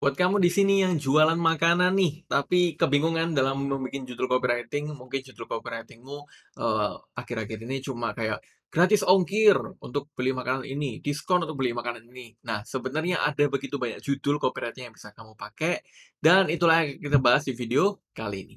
Buat kamu di sini yang jualan makanan nih, tapi kebingungan dalam membuat judul copywriting, mungkin judul copywritingmu akhir eh, akhir-akhir ini cuma kayak gratis ongkir untuk beli makanan ini, diskon untuk beli makanan ini. Nah, sebenarnya ada begitu banyak judul copywriting yang bisa kamu pakai, dan itulah yang kita bahas di video kali ini.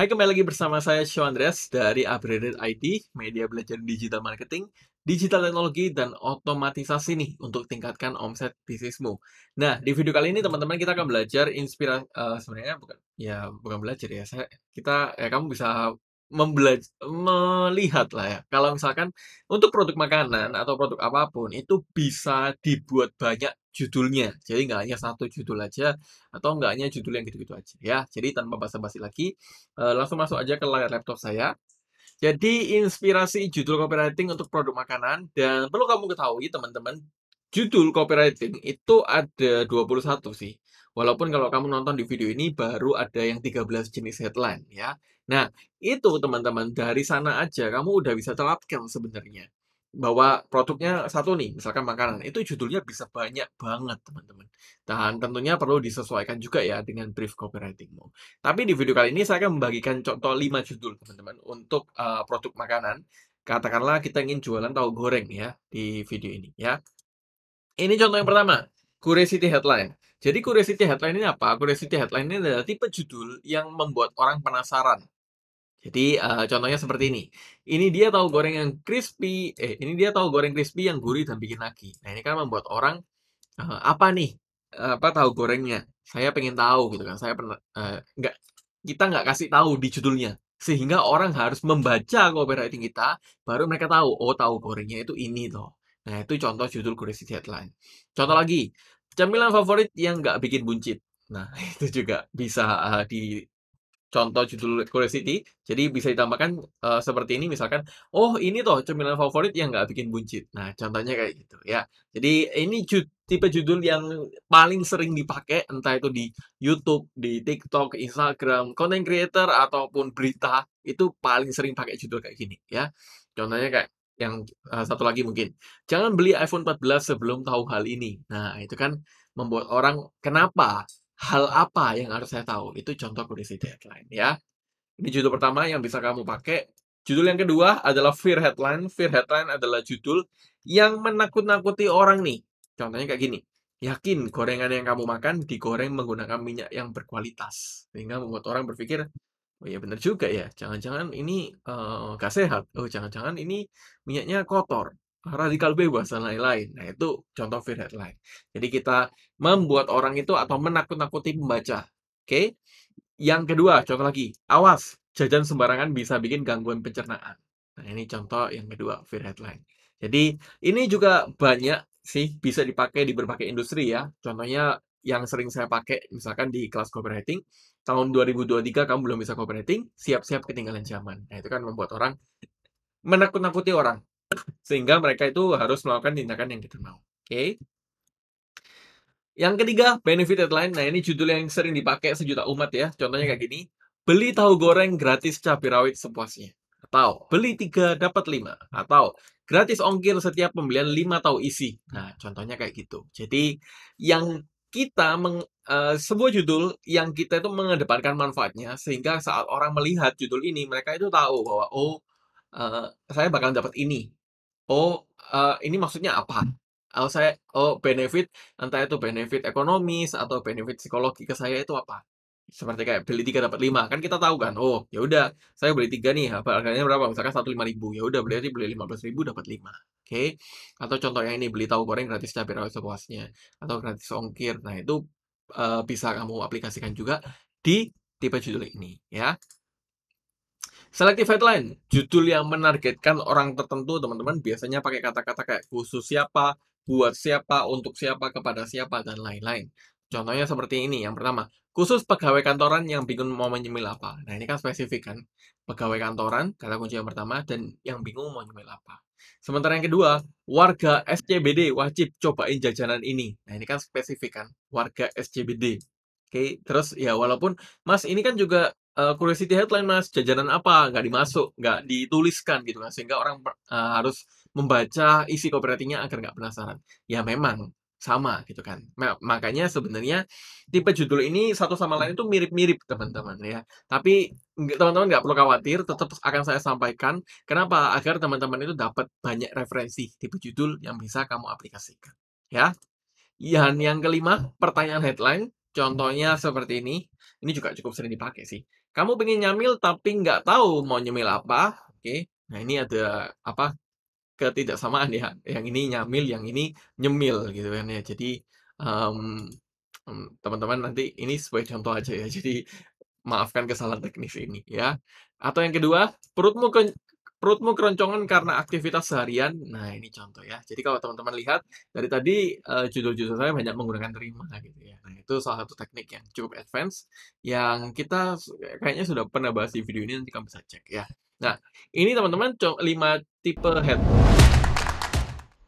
Hai, kembali lagi bersama saya Sean Andreas dari Upgraded IT, media belajar digital marketing, digital teknologi, dan otomatisasi nih untuk tingkatkan omset bisnismu. Nah, di video kali ini teman-teman kita akan belajar inspirasi, uh, eh, sebenarnya bukan, ya bukan belajar ya, saya, kita, ya kamu bisa membelaj melihat lah ya. Kalau misalkan untuk produk makanan atau produk apapun itu bisa dibuat banyak judulnya. Jadi nggak hanya satu judul aja atau nggak hanya judul yang gitu-gitu aja ya. Jadi tanpa basa-basi lagi uh, langsung masuk aja ke layar laptop saya. Jadi inspirasi judul copywriting untuk produk makanan dan perlu kamu ketahui teman-teman judul copywriting itu ada 21 sih. Walaupun kalau kamu nonton di video ini baru ada yang 13 jenis headline ya. Nah, itu teman-teman dari sana aja kamu udah bisa terapkan sebenarnya. Bahwa produknya satu nih, misalkan makanan, itu judulnya bisa banyak banget teman-teman. Dan tentunya perlu disesuaikan juga ya dengan brief copywritingmu. Tapi di video kali ini saya akan membagikan contoh 5 judul teman-teman untuk uh, produk makanan. Katakanlah kita ingin jualan tahu goreng ya di video ini ya. Ini contoh yang pertama, curiosity headline. Jadi curiosity headline ini apa? Curiosity headline ini adalah tipe judul yang membuat orang penasaran. Jadi uh, contohnya seperti ini. Ini dia tahu goreng yang crispy, eh ini dia tahu goreng crispy yang gurih dan bikin lagi. Nah ini kan membuat orang uh, apa nih? apa tahu gorengnya? Saya pengen tahu gitu kan. Saya pernah uh, eh, enggak kita nggak kasih tahu di judulnya sehingga orang harus membaca copywriting kita baru mereka tahu oh tahu gorengnya itu ini toh Nah, itu contoh judul curiosity headline. Contoh lagi, camilan favorit yang nggak bikin buncit. Nah, itu juga bisa uh, di contoh judul curiosity. Jadi bisa ditambahkan uh, seperti ini misalkan, oh ini toh cemilan favorit yang nggak bikin buncit. Nah, contohnya kayak gitu ya. Jadi ini ju tipe judul yang paling sering dipakai entah itu di YouTube, di TikTok, Instagram, content creator ataupun berita itu paling sering pakai judul kayak gini ya. Contohnya kayak yang uh, satu lagi mungkin jangan beli iPhone 14 sebelum tahu hal ini nah itu kan membuat orang kenapa hal apa yang harus saya tahu itu contoh kondisi deadline ya ini judul pertama yang bisa kamu pakai judul yang kedua adalah fear headline fear headline adalah judul yang menakut-nakuti orang nih contohnya kayak gini yakin gorengan yang kamu makan digoreng menggunakan minyak yang berkualitas sehingga membuat orang berpikir Oh ya benar juga ya. Jangan-jangan ini uh, gak sehat. Oh jangan-jangan ini minyaknya kotor. Radikal bebas dan lain-lain. Nah itu contoh fear headline. Jadi kita membuat orang itu atau menakut-nakuti membaca Oke. Okay? Yang kedua contoh lagi. Awas jajan sembarangan bisa bikin gangguan pencernaan. Nah ini contoh yang kedua fear headline. Jadi ini juga banyak sih bisa dipakai di berbagai industri ya. Contohnya yang sering saya pakai, misalkan di kelas copywriting, tahun 2023 kamu belum bisa copywriting, siap-siap ketinggalan zaman. Nah, itu kan membuat orang menakut-nakuti orang. Sehingga mereka itu harus melakukan tindakan yang kita mau. Oke. Okay? Yang ketiga, benefit lain Nah, ini judul yang sering dipakai sejuta umat ya. Contohnya kayak gini. Beli tahu goreng gratis cabai rawit sepuasnya. Atau beli tiga dapat lima Atau gratis ongkir setiap pembelian lima tahu isi. Nah, contohnya kayak gitu. Jadi, yang kita meng, uh, sebuah judul yang kita itu mengedepankan manfaatnya sehingga saat orang melihat judul ini mereka itu tahu bahwa oh uh, saya bakal dapat ini oh uh, ini maksudnya apa oh saya oh benefit entah itu benefit ekonomis atau benefit psikologi ke saya itu apa seperti kayak beli tiga dapat lima kan kita tahu kan oh ya udah saya beli tiga nih harganya berapa misalkan satu lima ribu ya udah berarti beli lima belas ribu dapat lima okay? atau contohnya ini beli tahu goreng gratis cabai rawit sepuasnya atau gratis ongkir nah itu e, bisa kamu aplikasikan juga di tipe judul ini ya Selective headline, judul yang menargetkan orang tertentu, teman-teman, biasanya pakai kata-kata kayak khusus siapa, buat siapa, untuk siapa, kepada siapa, dan lain-lain. Contohnya seperti ini, yang pertama, khusus pegawai kantoran yang bingung mau menyemil apa. Nah, ini kan spesifik kan. Pegawai kantoran, kata kunci yang pertama, dan yang bingung mau nyemil apa. Sementara yang kedua, warga SCBD wajib cobain jajanan ini. Nah, ini kan spesifik kan, warga SCBD. Oke, terus ya walaupun, Mas, ini kan juga uh, curiosity headline, Mas, jajanan apa? Nggak dimasuk, nggak dituliskan gitu kan, sehingga orang uh, harus membaca isi copywritingnya agar nggak penasaran. Ya memang, sama gitu kan. Makanya sebenarnya tipe judul ini satu sama lain itu hmm. mirip-mirip teman-teman ya. Tapi teman-teman nggak perlu khawatir, tetap akan saya sampaikan kenapa agar teman-teman itu dapat banyak referensi tipe judul yang bisa kamu aplikasikan ya. Yang yang kelima, pertanyaan headline. Contohnya seperti ini. Ini juga cukup sering dipakai sih. Kamu pengen nyamil tapi nggak tahu mau nyemil apa. Oke, okay. Nah, ini ada apa? ketidaksamaan ya yang ini nyamil yang ini nyemil gitu kan ya jadi teman mmm, mmm, teman-teman nanti ini sebagai contoh aja ya jadi maafkan kesalahan teknis ini ya atau yang kedua perutmu perutmu keroncongan karena aktivitas seharian. Nah, ini contoh ya. Jadi kalau teman-teman lihat dari tadi uh, judul-judul saya banyak menggunakan terima gitu ya. Nah, itu salah satu teknik yang cukup advance yang kita kayaknya sudah pernah bahas di video ini nanti kamu bisa cek ya. Nah, ini teman-teman 5 tipe head.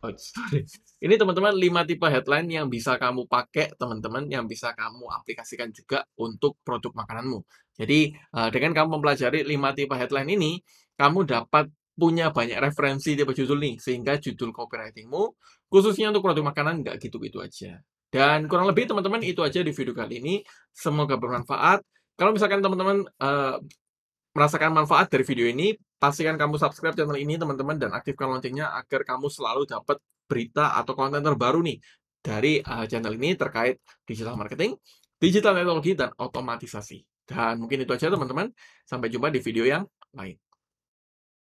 Oh, sorry. Ini teman-teman 5 tipe headline yang bisa kamu pakai, teman-teman, yang bisa kamu aplikasikan juga untuk produk makananmu. Jadi, eh, dengan kamu mempelajari 5 tipe headline ini, kamu dapat punya banyak referensi tipe judul nih, sehingga judul copywritingmu, khususnya untuk produk makanan, nggak gitu-gitu aja. Dan kurang lebih, teman-teman, itu aja di video kali ini. Semoga bermanfaat. Kalau misalkan teman-teman uh, merasakan manfaat dari video ini, Pastikan kamu subscribe channel ini teman-teman dan aktifkan loncengnya agar kamu selalu dapat berita atau konten terbaru nih dari uh, channel ini terkait digital marketing, digital teknologi, dan otomatisasi. Dan mungkin itu aja teman-teman. Sampai jumpa di video yang lain.